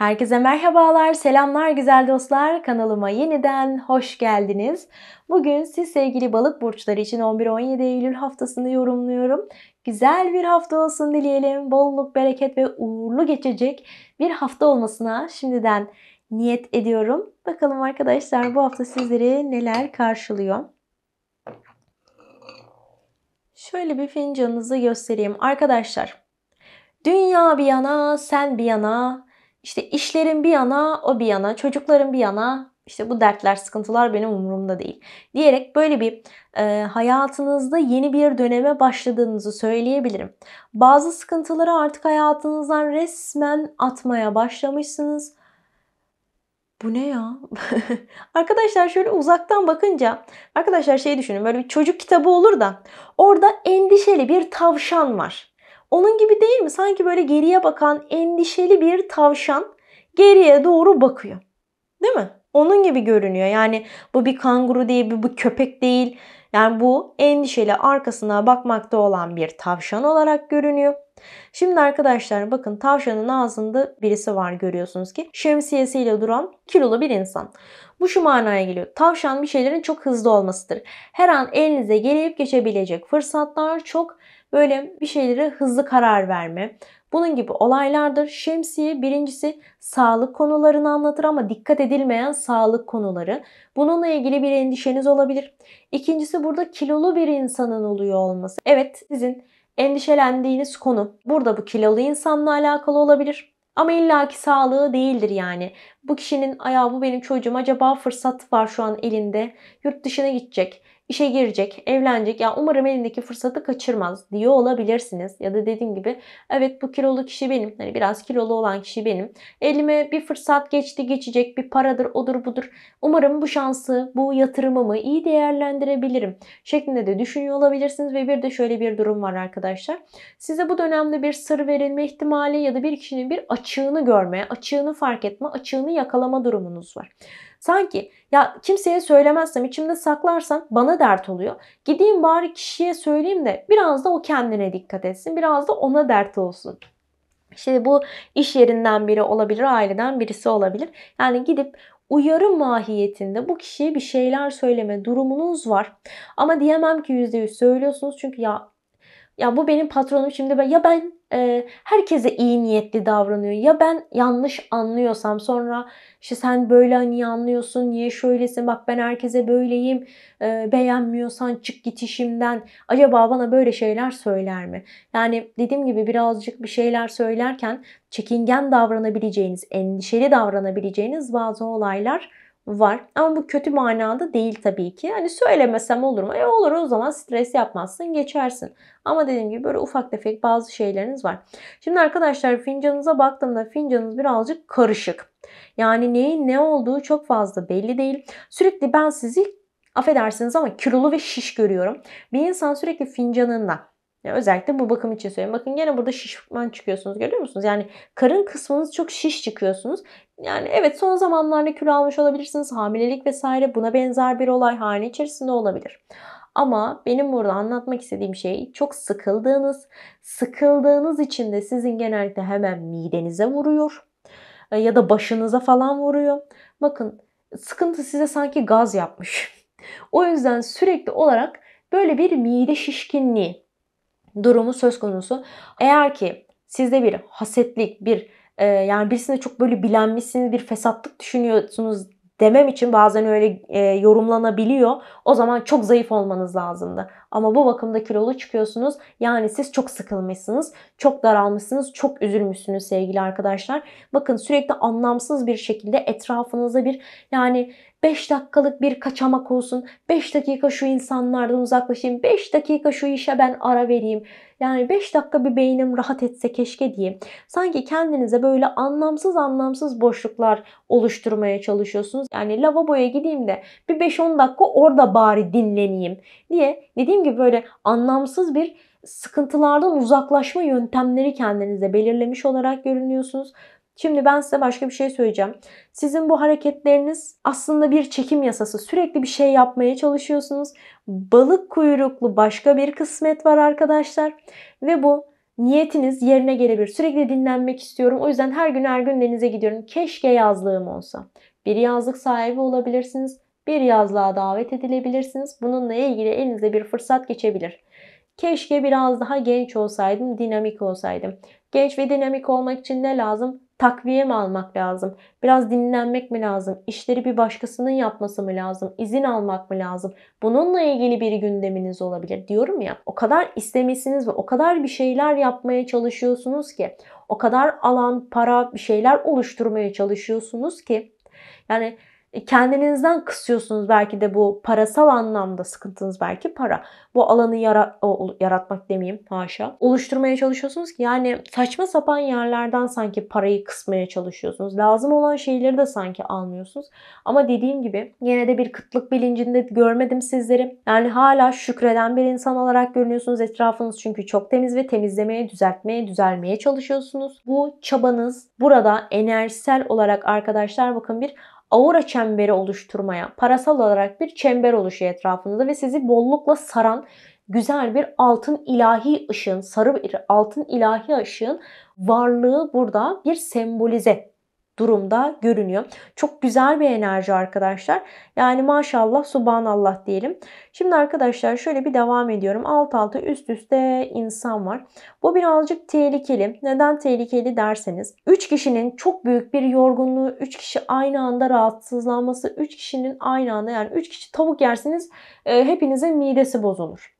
Herkese merhabalar, selamlar güzel dostlar. Kanalıma yeniden hoş geldiniz. Bugün siz sevgili balık burçları için 11-17 Eylül haftasını yorumluyorum. Güzel bir hafta olsun dileyelim. Bolluk, bereket ve uğurlu geçecek bir hafta olmasına şimdiden niyet ediyorum. Bakalım arkadaşlar bu hafta sizleri neler karşılıyor. Şöyle bir fincanınızı göstereyim. Arkadaşlar, dünya bir yana, sen bir yana, işte işlerin bir yana, o bir yana, çocukların bir yana, işte bu dertler, sıkıntılar benim umurumda değil diyerek böyle bir e, hayatınızda yeni bir döneme başladığınızı söyleyebilirim. Bazı sıkıntıları artık hayatınızdan resmen atmaya başlamışsınız. Bu ne ya? arkadaşlar şöyle uzaktan bakınca arkadaşlar şey düşünün böyle bir çocuk kitabı olur da orada endişeli bir tavşan var. Onun gibi değil mi? Sanki böyle geriye bakan endişeli bir tavşan geriye doğru bakıyor. Değil mi? Onun gibi görünüyor. Yani bu bir kanguru değil, bu, bu köpek değil. Yani bu endişeli arkasına bakmakta olan bir tavşan olarak görünüyor. Şimdi arkadaşlar bakın tavşanın ağzında birisi var görüyorsunuz ki şemsiyesiyle duran kilolu bir insan. Bu şu manaya geliyor. Tavşan bir şeylerin çok hızlı olmasıdır. Her an elinize gelip geçebilecek fırsatlar çok böyle bir şeylere hızlı karar verme. Bunun gibi olaylardır. Şemsiye birincisi sağlık konularını anlatır ama dikkat edilmeyen sağlık konuları. Bununla ilgili bir endişeniz olabilir. İkincisi burada kilolu bir insanın oluyor olması. Evet sizin endişelendiğiniz konu burada bu kilolu insanla alakalı olabilir. Ama illaki sağlığı değildir yani. Bu kişinin ayağı bu benim çocuğum acaba fırsat var şu an elinde. Yurt dışına gidecek işe girecek, evlenecek. Ya umarım elindeki fırsatı kaçırmaz diyor olabilirsiniz. Ya da dediğim gibi evet bu kilolu kişi benim. Hani biraz kilolu olan kişi benim. Elime bir fırsat geçti geçecek bir paradır odur budur. Umarım bu şansı bu yatırımımı iyi değerlendirebilirim şeklinde de düşünüyor olabilirsiniz. Ve bir de şöyle bir durum var arkadaşlar. Size bu dönemde bir sır verilme ihtimali ya da bir kişinin bir açığını görme, açığını fark etme, açığını yakalama durumunuz var. Sanki ya kimseye söylemezsem, içimde saklarsam bana dert oluyor. Gideyim bari kişiye söyleyeyim de biraz da o kendine dikkat etsin, biraz da ona dert olsun. Şimdi bu iş yerinden biri olabilir, aileden birisi olabilir. Yani gidip uyarı mahiyetinde bu kişiye bir şeyler söyleme durumunuz var. Ama diyemem ki %100 söylüyorsunuz çünkü ya ya bu benim patronum şimdi ben ya ben e, herkese iyi niyetli davranıyor ya ben yanlış anlıyorsam sonra işte sen böyle hani anlıyorsun niye şöylesin bak ben herkese böyleyim e, beğenmiyorsan çık git işimden acaba bana böyle şeyler söyler mi? Yani dediğim gibi birazcık bir şeyler söylerken çekingen davranabileceğiniz endişeli davranabileceğiniz bazı olaylar var. Ama bu kötü manada değil tabii ki. Hani söylemesem olur mu? E olur o zaman stres yapmazsın geçersin. Ama dediğim gibi böyle ufak tefek bazı şeyleriniz var. Şimdi arkadaşlar fincanınıza baktığımda fincanınız birazcık karışık. Yani neyin ne olduğu çok fazla belli değil. Sürekli ben sizi affedersiniz ama kilolu ve şiş görüyorum. Bir insan sürekli fincanında yani özellikle bu bakım için söylüyorum. Bakın gene burada şişman çıkıyorsunuz görüyor musunuz? Yani karın kısmınız çok şiş çıkıyorsunuz. Yani evet son zamanlarda kilo almış olabilirsiniz. Hamilelik vesaire buna benzer bir olay hane içerisinde olabilir. Ama benim burada anlatmak istediğim şey çok sıkıldığınız, sıkıldığınız için de sizin genellikle hemen midenize vuruyor e, ya da başınıza falan vuruyor. Bakın sıkıntı size sanki gaz yapmış. o yüzden sürekli olarak böyle bir mide şişkinliği durumu söz konusu. Eğer ki sizde bir hasetlik, bir e, yani birisine çok böyle bilenmişsiniz, bir fesatlık düşünüyorsunuz demem için bazen öyle e, yorumlanabiliyor. O zaman çok zayıf olmanız lazımdı. Ama bu bakımda kilolu çıkıyorsunuz. Yani siz çok sıkılmışsınız, çok daralmışsınız, çok üzülmüşsünüz sevgili arkadaşlar. Bakın sürekli anlamsız bir şekilde etrafınıza bir yani 5 dakikalık bir kaçamak olsun. 5 dakika şu insanlardan uzaklaşayım. 5 dakika şu işe ben ara vereyim. Yani 5 dakika bir beynim rahat etse keşke diye. Sanki kendinize böyle anlamsız anlamsız boşluklar oluşturmaya çalışıyorsunuz. Yani lavaboya gideyim de bir 5-10 dakika orada bari dinleneyim diye dediğim gibi böyle anlamsız bir sıkıntılardan uzaklaşma yöntemleri kendinize belirlemiş olarak görünüyorsunuz. Şimdi ben size başka bir şey söyleyeceğim. Sizin bu hareketleriniz aslında bir çekim yasası. Sürekli bir şey yapmaya çalışıyorsunuz. Balık kuyruklu başka bir kısmet var arkadaşlar. Ve bu niyetiniz yerine gelebilir. Sürekli dinlenmek istiyorum. O yüzden her gün her gün denize gidiyorum. Keşke yazlığım olsa. Bir yazlık sahibi olabilirsiniz. Bir yazlığa davet edilebilirsiniz. Bununla ilgili elinize bir fırsat geçebilir. Keşke biraz daha genç olsaydım, dinamik olsaydım. Genç ve dinamik olmak için ne lazım? Takviye mi almak lazım? Biraz dinlenmek mi lazım? İşleri bir başkasının yapması mı lazım? İzin almak mı lazım? Bununla ilgili bir gündeminiz olabilir. Diyorum ya o kadar istemesiniz ve o kadar bir şeyler yapmaya çalışıyorsunuz ki o kadar alan, para, bir şeyler oluşturmaya çalışıyorsunuz ki yani e, kendinizden kısıyorsunuz belki de bu parasal anlamda sıkıntınız belki para. Bu alanı yara yaratmak demeyeyim haşa. Oluşturmaya çalışıyorsunuz ki yani saçma sapan yerlerden sanki parayı kısmaya çalışıyorsunuz. Lazım olan şeyleri de sanki almıyorsunuz. Ama dediğim gibi yine de bir kıtlık bilincinde görmedim sizleri. Yani hala şükreden bir insan olarak görünüyorsunuz etrafınız çünkü çok temiz ve temizlemeye, düzeltmeye, düzelmeye çalışıyorsunuz. Bu çabanız burada enerjisel olarak arkadaşlar bakın bir aura çemberi oluşturmaya, parasal olarak bir çember oluşuyor etrafınızda ve sizi bollukla saran güzel bir altın ilahi ışığın, sarı bir altın ilahi ışığın varlığı burada bir sembolize durumda görünüyor. Çok güzel bir enerji arkadaşlar. Yani maşallah subhanallah diyelim. Şimdi arkadaşlar şöyle bir devam ediyorum. Alt alta üst üste insan var. Bu birazcık tehlikeli. Neden tehlikeli derseniz. 3 kişinin çok büyük bir yorgunluğu, 3 kişi aynı anda rahatsızlanması, 3 kişinin aynı anda yani 3 kişi tavuk yersiniz e, hepinizin midesi bozulur.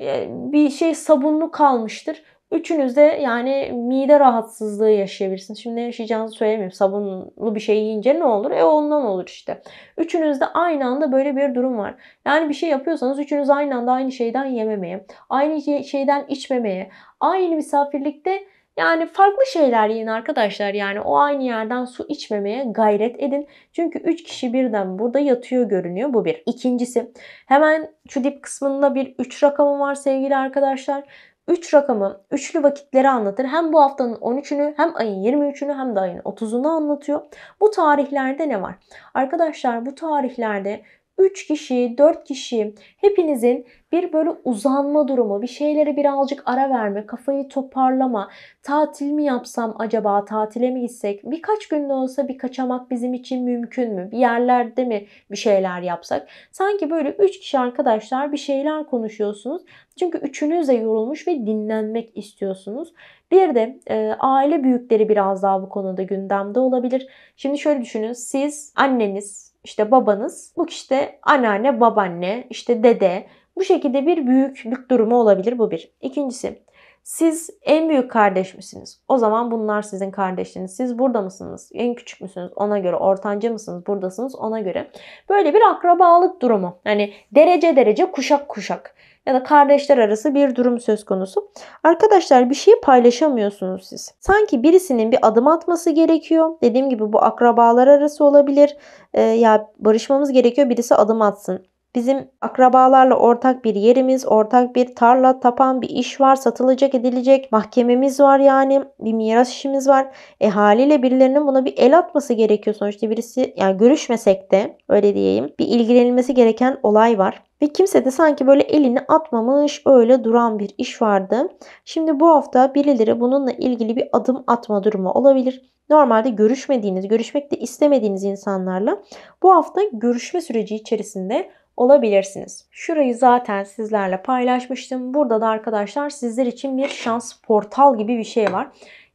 E, bir şey sabunlu kalmıştır. Üçünüz de yani mide rahatsızlığı yaşayabilirsiniz. Şimdi ne yaşayacağınızı söylemiyorum. Sabunlu bir şey yiyince ne olur? E ondan olur işte. Üçünüz de aynı anda böyle bir durum var. Yani bir şey yapıyorsanız üçünüz aynı anda aynı şeyden yememeye, aynı şey, şeyden içmemeye, aynı misafirlikte yani farklı şeyler yiyin arkadaşlar. Yani o aynı yerden su içmemeye gayret edin. Çünkü 3 kişi birden burada yatıyor görünüyor. Bu bir. İkincisi hemen şu dip kısmında bir 3 rakamı var sevgili arkadaşlar. 3 rakamı üçlü vakitleri anlatır. Hem bu haftanın 13'ünü hem ayın 23'ünü hem de ayın 30'unu anlatıyor. Bu tarihlerde ne var? Arkadaşlar bu tarihlerde 3 kişi, 4 kişi hepinizin bir böyle uzanma durumu, bir şeylere birazcık ara verme, kafayı toparlama, tatil mi yapsam acaba, tatile mi gitsek, birkaç günde olsa bir kaçamak bizim için mümkün mü, bir yerlerde mi bir şeyler yapsak. Sanki böyle 3 kişi arkadaşlar bir şeyler konuşuyorsunuz. Çünkü üçünüz de yorulmuş ve dinlenmek istiyorsunuz. Bir de e, aile büyükleri biraz daha bu konuda gündemde olabilir. Şimdi şöyle düşünün. Siz anneniz, işte babanız, bu kişi de anneanne, babaanne, işte dede. Bu şekilde bir büyüklük durumu olabilir bu bir. İkincisi siz en büyük kardeş misiniz? O zaman bunlar sizin kardeşleriniz. Siz burada mısınız? En küçük müsünüz? Ona göre. Ortanca mısınız? Buradasınız? Ona göre. Böyle bir akrabalık durumu. Hani derece derece kuşak kuşak ya da kardeşler arası bir durum söz konusu. Arkadaşlar bir şey paylaşamıyorsunuz siz. Sanki birisinin bir adım atması gerekiyor. Dediğim gibi bu akrabalar arası olabilir. E, ya barışmamız gerekiyor birisi adım atsın. Bizim akrabalarla ortak bir yerimiz, ortak bir tarla, tapan bir iş var, satılacak edilecek mahkememiz var yani bir miras işimiz var. E haliyle birilerinin buna bir el atması gerekiyor sonuçta birisi yani görüşmesek de öyle diyeyim bir ilgilenilmesi gereken olay var. Ve kimse de sanki böyle elini atmamış öyle duran bir iş vardı. Şimdi bu hafta birileri bununla ilgili bir adım atma durumu olabilir. Normalde görüşmediğiniz, görüşmek de istemediğiniz insanlarla bu hafta görüşme süreci içerisinde olabilirsiniz. Şurayı zaten sizlerle paylaşmıştım. Burada da arkadaşlar sizler için bir şans portal gibi bir şey var.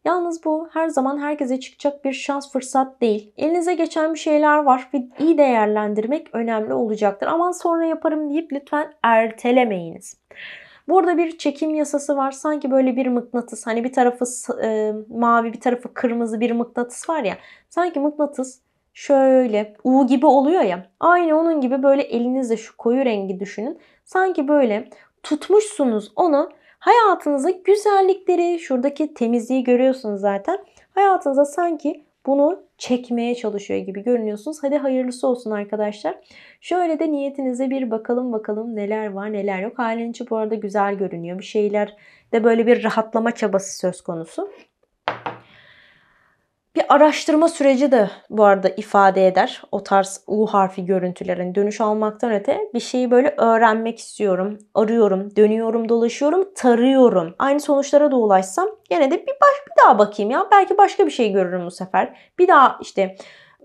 Yalnız bu her zaman herkese çıkacak bir şans fırsat değil. Elinize geçen bir şeyler var ve iyi değerlendirmek önemli olacaktır. Aman sonra yaparım deyip lütfen ertelemeyiniz. Burada bir çekim yasası var. Sanki böyle bir mıknatıs hani bir tarafı e, mavi bir tarafı kırmızı bir mıknatıs var ya. Sanki mıknatıs şöyle U gibi oluyor ya. Aynı onun gibi böyle elinizle şu koyu rengi düşünün. Sanki böyle tutmuşsunuz onu. Hayatınıza güzellikleri, şuradaki temizliği görüyorsunuz zaten. Hayatınıza sanki bunu çekmeye çalışıyor gibi görünüyorsunuz. Hadi hayırlısı olsun arkadaşlar. Şöyle de niyetinize bir bakalım bakalım neler var neler yok. Halen içi bu arada güzel görünüyor. Bir şeyler de böyle bir rahatlama çabası söz konusu. Bir araştırma süreci de bu arada ifade eder. O tarz U harfi görüntülerin dönüş almaktan öte bir şeyi böyle öğrenmek istiyorum. Arıyorum, dönüyorum, dolaşıyorum, tarıyorum. Aynı sonuçlara da ulaşsam gene de bir, baş, bir daha bakayım ya. Belki başka bir şey görürüm bu sefer. Bir daha işte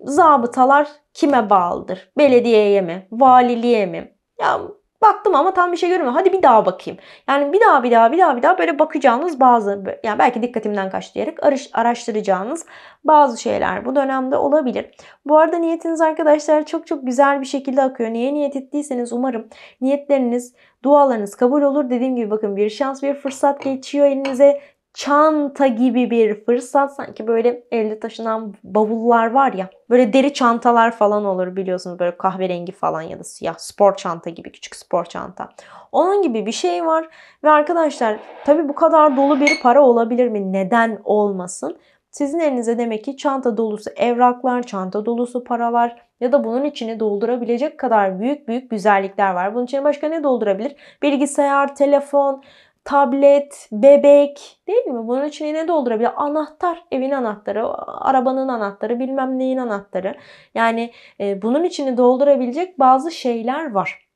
zabıtalar kime bağlıdır? Belediyeye mi? Valiliğe mi? Ya Baktım ama tam bir şey görmüyorum. Hadi bir daha bakayım. Yani bir daha bir daha bir daha bir daha böyle bakacağınız bazı yani belki dikkatimden kaçtı diyerek araştıracağınız bazı şeyler bu dönemde olabilir. Bu arada niyetiniz arkadaşlar çok çok güzel bir şekilde akıyor. Niye niyet ettiyseniz umarım niyetleriniz dualarınız kabul olur. Dediğim gibi bakın bir şans bir fırsat geçiyor elinize çanta gibi bir fırsat. Sanki böyle elde taşınan bavullar var ya. Böyle deri çantalar falan olur biliyorsunuz. Böyle kahverengi falan ya da siyah spor çanta gibi küçük spor çanta. Onun gibi bir şey var. Ve arkadaşlar tabii bu kadar dolu bir para olabilir mi? Neden olmasın? Sizin elinize demek ki çanta dolusu evraklar, çanta dolusu paralar ya da bunun içini doldurabilecek kadar büyük büyük güzellikler var. Bunun için başka ne doldurabilir? Bilgisayar, telefon, tablet, bebek değil mi? Bunun içine ne doldurabilir? Anahtar, evin anahtarı, arabanın anahtarı, bilmem neyin anahtarı. Yani e, bunun içini doldurabilecek bazı şeyler var.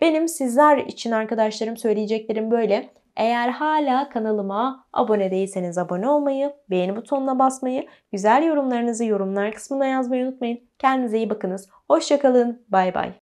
Benim sizler için arkadaşlarım söyleyeceklerim böyle. Eğer hala kanalıma abone değilseniz abone olmayı, beğeni butonuna basmayı, güzel yorumlarınızı yorumlar kısmına yazmayı unutmayın. Kendinize iyi bakınız. Hoşçakalın. Bay bay.